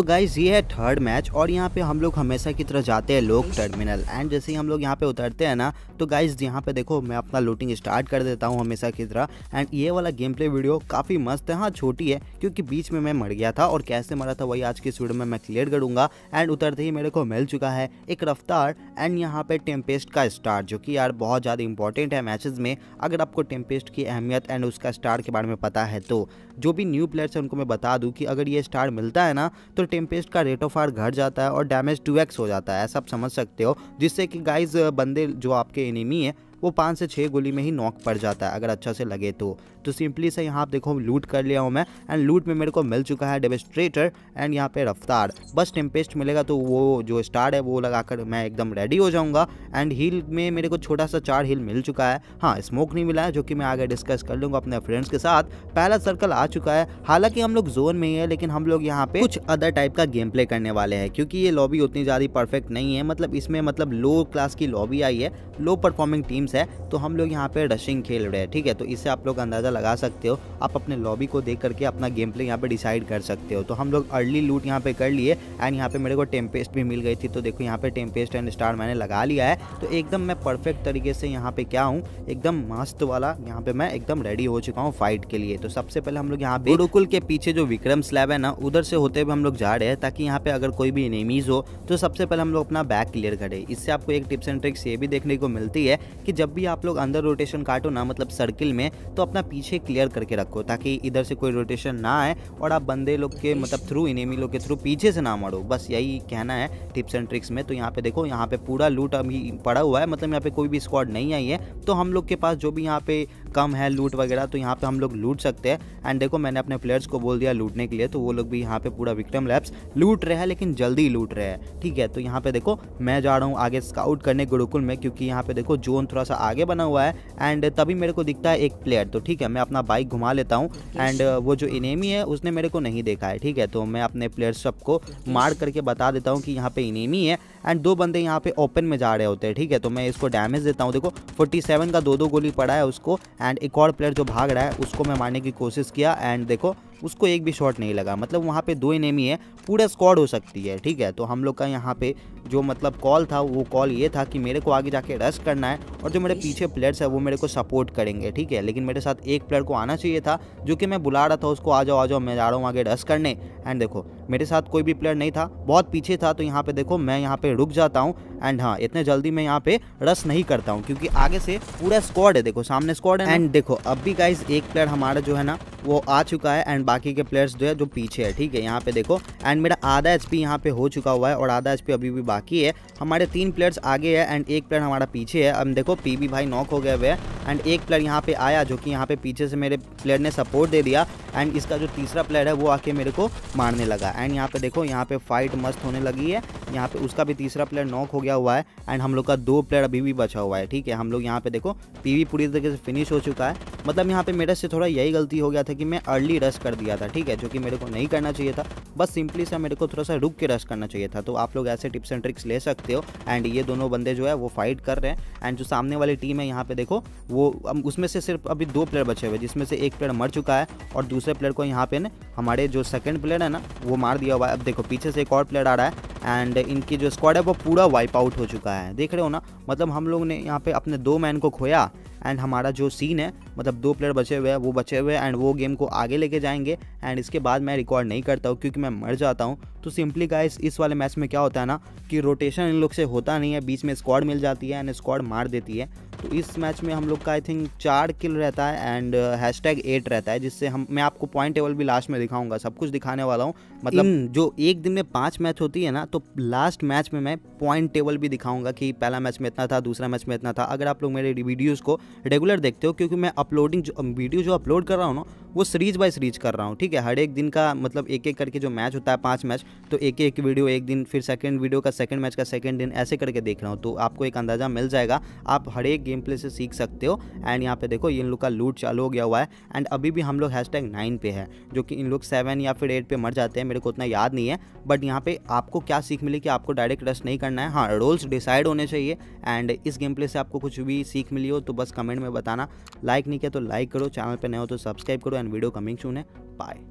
तो गाइज ये है थर्ड मैच और यहाँ पे हम लोग हमेशा की तरह जाते हैं लोग टर्मिनल एंड जैसे ही हम लोग यहाँ पे उतरते हैं ना तो गाइज यहाँ पे देखो मैं अपना लूटिंग स्टार्ट कर देता हूँ हमेशा की तरह एंड ये वाला गेम प्ले वीडियो काफ़ी मस्त है हाँ छोटी है क्योंकि बीच में मैं मर गया था और कैसे मरा था वही आज की वीडियो में मैं क्लियर करूंगा एंड उतरते ही मेरे को मिल चुका है एक रफ्तार एंड यहाँ पे टेम्पेस्ट का स्टार जो कि यार बहुत ज़्यादा इंपॉर्टेंट है मैचेज में अगर आपको टेम्पेस्ट की अहमियत एंड उसका स्टार के बारे में पता है तो जो भी न्यू प्लेयर्स है उनको मैं बता दूँ कि अगर ये स्टार मिलता है ना तो टेम्पेस्ट का रेट ऑफ आर घट जाता है और डैमेज टू एक्स हो जाता है ऐसा आप समझ सकते हो जिससे कि गाइज बंदे जो आपके एनिमी है वो पाँच से छः गोली में ही नॉक पड़ जाता है अगर अच्छा से लगे तो तो सिंपली से यहाँ आप देखो लूट कर लिया हूँ मैं एंड लूट में मेरे को मिल चुका है डेमोस्ट्रेटर एंड यहाँ पे रफ्तार बस टेम्पेस्ट मिलेगा तो वो जो स्टार है वो लगाकर मैं एकदम रेडी हो जाऊँगा एंड हील में मेरे को छोटा सा चार हील मिल चुका है हाँ स्मोक नहीं मिला है जो कि मैं आगे डिस्कस कर लूँगा अपने फ्रेंड्स के साथ पहला सर्कल आ चुका है हालांकि हम लोग जोन में ही है लेकिन हम लोग यहाँ पे कुछ अदर टाइप का गेम प्ले करने वाले हैं क्योंकि ये लॉबी उतनी ज़्यादा परफेक्ट नहीं है मतलब इसमें मतलब लो क्लास की लॉबी आई है लो परफॉर्मिंग टीम्स गेम्स है तो हम लोग यहाँ पे रशिंग खेल रहे हैं ठीक है तो इससे आप लोग अंदाज़ा लगा सकते हो आप अपने लॉबी को देख करके अपना गेम प्ले यहाँ पे डिसाइड कर सकते हो तो हम लोग अर्ली लूट यहाँ पे कर लिए एंड यहाँ पे मेरे को टेम्पेस्ट भी मिल गई थी तो देखो यहाँ पे टेम्पेस्ट एंड स्टार मैंने लगा लिया है तो एकदम मैं परफेक्ट तरीके से यहाँ पे क्या हूँ एकदम मस्त वाला यहाँ पे मैं एकदम रेडी हो चुका हूँ फाइट के लिए तो सबसे पहले हम लोग यहाँ पे गुरुकुल के पीछे जो विक्रम स्लैब है ना उधर से होते हुए हम लोग जा रहे हैं ताकि यहाँ पे अगर कोई भी एनिमीज हो तो सबसे पहले हम लोग अपना बैक क्लियर करें इससे आपको एक टिप्स एंड ट्रिक्स ये भी देखने को मिलती है कि जब भी आप लोग अंदर रोटेशन काटो ना मतलब सर्किल में तो अपना पीछे क्लियर करके रखो ताकि इधर से कोई रोटेशन ना आए और आप बंदे लोग के मतलब थ्रू इनेमी लोग के थ्रू पीछे से ना मारो बस यही कहना है टिप्स एंड ट्रिक्स में तो यहाँ पे देखो यहाँ पे पूरा लूट अभी पड़ा हुआ है मतलब यहाँ पे कोई भी स्क्वाड नहीं आई है तो हम लोग के पास जो भी यहाँ पे कम है लूट वगैरह तो यहाँ पे हम लोग लूट सकते हैं एंड देखो मैंने अपने प्लेयर्स को बोल दिया लूटने के लिए तो वो लोग भी यहाँ पे पूरा विक्टम लैब्स लूट रहे हैं लेकिन जल्दी लूट रहे हैं ठीक है तो यहाँ पे देखो मैं जा रहा हूँ आगे स्काउट करने गुरुकुल में क्योंकि यहाँ पे देखो जोन थोड़ा सा आगे बना हुआ है एंड तभी मेरे को दिखता है एक प्लेयर तो ठीक है मैं अपना बाइक घुमा लेता हूँ एंड वो जो इनेमी है उसने मेरे को नहीं देखा है ठीक है तो मैं अपने प्लेयर्स सबको मार करके बता देता हूँ कि यहाँ पे इनेमी है एंड दो बंदे यहाँ पे ओपन में जा रहे होते हैं ठीक है तो मैं इसको डैमेज देता हूँ देखो 47 का दो दो गोली पड़ा है उसको एंड एक और प्लेयर जो भाग रहा है उसको मैं मारने की कोशिश किया एंड देखो उसको एक भी शॉट नहीं लगा मतलब वहाँ पे दो इनेमी है पूरा स्क्वाड हो सकती है ठीक है तो हम लोग का यहाँ पे जो मतलब कॉल था वो कॉल ये था कि मेरे को आगे जाके रश करना है और जो मेरे पीछे प्लेयर्स है वो मेरे को सपोर्ट करेंगे ठीक है लेकिन मेरे साथ एक प्लेयर को आना चाहिए था जो कि मैं बुला रहा था उसको आ जाओ आ जाओ मैं जा रहा हूँ आगे रश करने एंड देखो मेरे साथ कोई भी प्लेयर नहीं था बहुत पीछे था तो यहाँ पर देखो मैं यहाँ पर रुक जाता हूँ एंड हाँ इतने जल्दी मैं यहाँ पे रस नहीं करता हूँ क्योंकि आगे से पूरा स्क्वाड है देखो सामने स्क्वाड है एंड देखो अब भी गाइज एक प्लेयर हमारा जो है ना वो आ चुका है एंड बाकी के प्लेयर्स जो है जो पीछे है ठीक है यहाँ पे देखो एंड मेरा आधा एच पी यहाँ पे हो चुका हुआ है और आधा एच अभी भी बाकी है हमारे तीन प्लेयर्स आगे है एंड एक प्लेयर हमारा पीछे है हम देखो पी भाई नॉक हो गए हुए हैं एंड एक प्लेयर यहाँ पे आया जो कि यहाँ पे पीछे से मेरे प्लेयर ने सपोर्ट दे दिया एंड इसका जो तीसरा प्लेयर है वो आके मेरे को मारने लगा एंड यहाँ पे देखो यहाँ पे फाइट मस्त होने लगी है यहाँ पे उसका भी तीसरा प्लेयर नॉक हो गया हुआ है एंड हम लोग का दो प्लेयर अभी भी बचा हुआ है ठीक है हम लोग यहाँ पे देखो पीवी पूरी तरीके से फिनिश हो चुका है मतलब यहाँ पे मेरे से थोड़ा यही गलती हो गया था कि मैं अर्ली रश कर दिया था ठीक है जो कि मेरे को नहीं करना चाहिए था बस सिंपली सा मेरे को थोड़ा सा रुक के रश करना चाहिए था तो आप लोग ऐसे टिप्स एंड ट्रिक्स ले सकते हो एंड ये दोनों बंदे जो है वो फाइट कर रहे हैं एंड जो सामने वाली टीम है यहाँ पे देखो वो उसमें से सिर्फ अभी दो प्लेयर बचे हुए जिसमें से एक प्लेयर मर चुका है और दूसरे प्लेयर को यहाँ पे ना हमारे जो सेकेंड प्लेयर है ना वो मार दिया हुआ है अब देखो पीछे से एक और प्लेयर आ रहा है एंड इनकी जो स्क्वाड है वो पूरा वाइप आउट हो चुका है देख रहे हो ना मतलब हम लोग ने यहाँ पे अपने दो मैन को खोया एंड हमारा जो सीन है मतलब दो प्लेयर बचे हुए हैं वो बचे हुए हैं एंड वो गेम को आगे लेके जाएंगे एंड इसके बाद मैं रिकॉर्ड नहीं करता हूँ क्योंकि मैं मर जाता हूँ तो सिंपली गाइस इस वाले मैच में क्या होता है ना कि रोटेशन इन लोग से होता नहीं है बीच में स्क्वाड मिल जाती है एंड स्क्वाड मार देती है तो इस मैच में हम लोग का आई थिंक चार किल रहता है एंड हैश टैग एट रहता है जिससे हम मैं आपको पॉइंट टेबल भी लास्ट में दिखाऊंगा सब कुछ दिखाने वाला हूँ मतलब जो एक दिन में पाँच मैच होती है ना तो लास्ट मैच में मैं पॉइंट टेबल भी दिखाऊंगा कि पहला मैच में इतना था दूसरा मैच में इतना था अगर आप लोग मेरे वीडियोज़ को रेगुलर देखते हो क्योंकि मैं अपलोडिंग जो वीडियो जो अपलोड कर रहा हूँ ना वो सीरीज बाय सीरीज कर रहा हूँ ठीक है हर एक दिन का मतलब एक एक करके जो मैच होता है पाँच मैच तो एक एक वीडियो एक दिन फिर सेकेंड वीडियो का सेकेंड मैच का सेकेंड दिन ऐसे करके देख रहा हूँ तो आपको एक अंदाज़ा मिल जाएगा आप हर एक गेम प्ले से सीख सकते हो एंड यहाँ पे देखो इन लोग का लूट चालू हो गया हुआ है एंड अभी भी हम लोग हैश टैग नाइन पे है जो कि इन लोग सेवन या फिर एट पे मर जाते हैं मेरे को उतना याद नहीं है बट यहाँ पे आपको क्या सीख मिली कि आपको डायरेक्ट रश नहीं करना है हाँ रोल्स डिसाइड होने चाहिए एंड इस गेम प्ले से आपको कुछ भी सीख मिली हो तो बस कमेंट में बताना लाइक नहीं किया तो लाइक करो चैनल पर नए हो तो सब्सक्राइब करो एंड वीडियो कमिंग सून है बाय